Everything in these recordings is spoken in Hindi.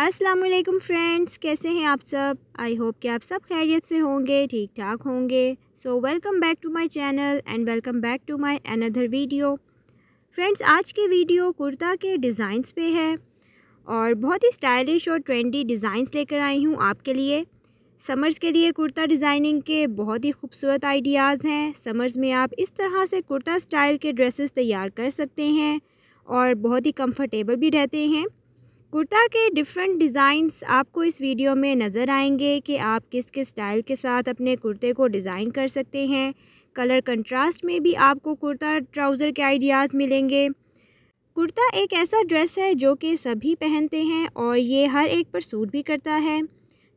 अस्सलाम वालेकुम फ्रेंड्स कैसे हैं आप सब आई होप कि आप सब खैरियत से होंगे ठीक ठाक होंगे so welcome back to my channel and welcome back to my another video friends आज के वीडियो कुर्ता के डिज़ाइंस पे है और बहुत ही स्टाइलिश और ट्रेंडी डिज़ाइंस लेकर आई हूँ आपके लिए समर्स के लिए कुर्ता डिज़ाइनिंग के बहुत ही खूबसूरत आइडियाज़ हैं समर्स में आप इस तरह से कुर्ता स्टाइल के ड्रेसेस तैयार कर सकते हैं और बहुत ही कंफर्टेबल भी रहते हैं कुर्ता के डिफरेंट डिज़ाइंस आपको इस वीडियो में नज़र आएंगे कि आप किस किस स्टाइल के साथ अपने कुर्ते को डिज़ाइन कर सकते हैं कलर कंट्रास्ट में भी आपको कुर्ता ट्राउज़र के आइडियाज़ मिलेंगे कुर्ता एक ऐसा ड्रेस है जो कि सभी पहनते हैं और ये हर एक पर सूट भी करता है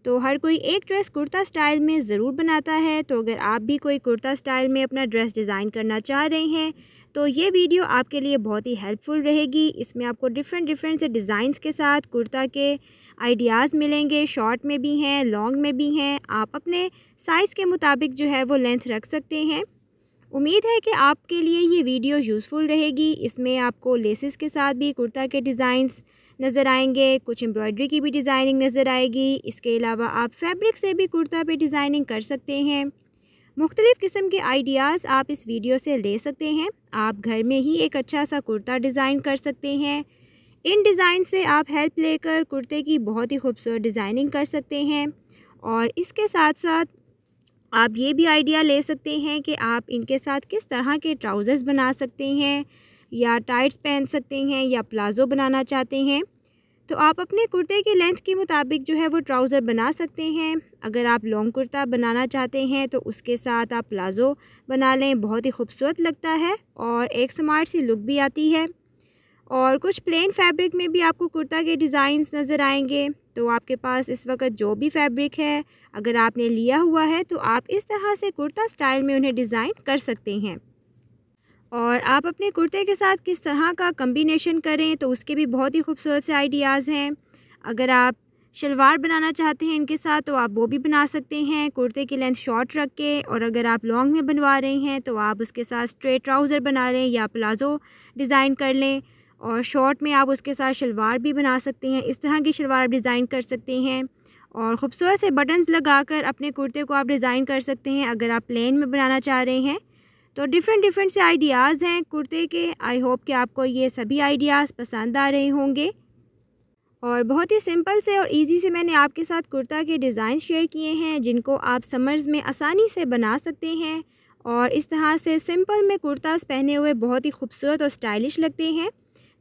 तो हर कोई एक ड्रेस कुर्ता स्टाइल में ज़रूर बनाता है तो अगर आप भी कोई कुर्ता स्टाइल में अपना ड्रेस डिज़ाइन करना चाह रहे हैं तो ये वीडियो आपके लिए बहुत ही हेल्पफुल रहेगी इसमें आपको डिफरेंट डिफरेंट से डिज़ाइंस के साथ कुर्ता के आइडियाज़ मिलेंगे शॉर्ट में भी हैं लॉन्ग में भी हैं आप अपने साइज़ के मुताबिक जो है वो लेंथ रख सकते हैं उम्मीद है कि आपके लिए ये वीडियो यूज़फुल रहेगी इसमें आपको लेसिस के साथ भी कुर्ता के डिज़ाइंस नज़र आएंगे कुछ एम्ब्रॉयडरी की भी डिज़ाइनिंग नज़र आएगी इसके अलावा आप फैब्रिक से भी कुर्ता पे डिज़ाइनिंग कर सकते हैं मुख्तलिफ़ किस्म के आइडियाज़ आप इस वीडियो से ले सकते हैं आप घर में ही एक अच्छा सा कुर्ता डिज़ाइन कर सकते हैं इन डिज़ाइन से आप हेल्प लेकर कुर्ते की बहुत ही खूबसूरत डिज़ाइनिंग कर सकते हैं और इसके साथ साथ आप ये भी आइडिया ले सकते हैं कि आप इनके साथ किस तरह के ट्राउज़र्स बना सकते हैं या टाइट्स पहन सकते हैं या प्लाज़ो बनाना चाहते हैं तो आप अपने कुर्ते के लेंथ के मुताबिक जो है वो ट्राउज़र बना सकते हैं अगर आप लॉन्ग कुर्ता बनाना चाहते हैं तो उसके साथ आप प्लाज़ो बना लें बहुत ही खूबसूरत लगता है और एक स्मार्ट सी लुक भी आती है और कुछ प्लेन फैब्रिक में भी आपको कुर्ता के डिज़ाइंस नज़र आएंगे तो आपके पास इस वक्त जो भी फैब्रिक है अगर आपने लिया हुआ है तो आप इस तरह से कुर्ता स्टाइल में उन्हें डिज़ाइन कर सकते हैं और आप अपने कुर्ते के साथ किस तरह का कम्बिनेशन करें तो उसके भी बहुत ही खूबसूरत से आइडियाज़ हैं अगर आप शलवार बनाना चाहते हैं इनके साथ तो आप वो भी बना सकते हैं कुर्ते की लेंथ शॉर्ट रख के और अगर आप लॉन्ग में बनवा रहे हैं तो आप उसके साथ स्ट्रेट ट्राउज़र बना लें या प्लाज़ो डिज़ाइन कर लें और शॉर्ट में आप उसके साथ शलवार भी बना सकते हैं इस तरह की शलवार आप डिज़ाइन कर सकते हैं और ख़ूबसूरत से बटन्स लगाकर अपने कुर्ते को आप डिज़ाइन कर सकते हैं अगर आप प्लेन में बनाना चाह रहे हैं तो डिफरेंट डिफरेंट से आइडियाज़ हैं कुर्ते के आई होप कि आपको ये सभी आइडियाज़ पसंद आ रहे होंगे और बहुत ही सिंपल से और इजी से मैंने आपके साथ कुर्ता के डिज़ाइन शेयर किए हैं जिनको आप समर्स में आसानी से बना सकते हैं और इस तरह से सिंपल में कुर्ताज़ पहने हुए बहुत ही खूबसूरत और स्टाइलिश लगते हैं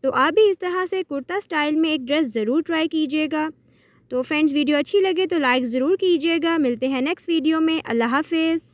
तो आप भी इस तरह से कुर्ता स्टाइल में एक ड्रेस ज़रूर ट्राई कीजिएगा तो फ्रेंड्स वीडियो अच्छी लगे तो लाइक ज़रूर कीजिएगा मिलते हैं नेक्स्ट वीडियो में अल्लाह हाफिज़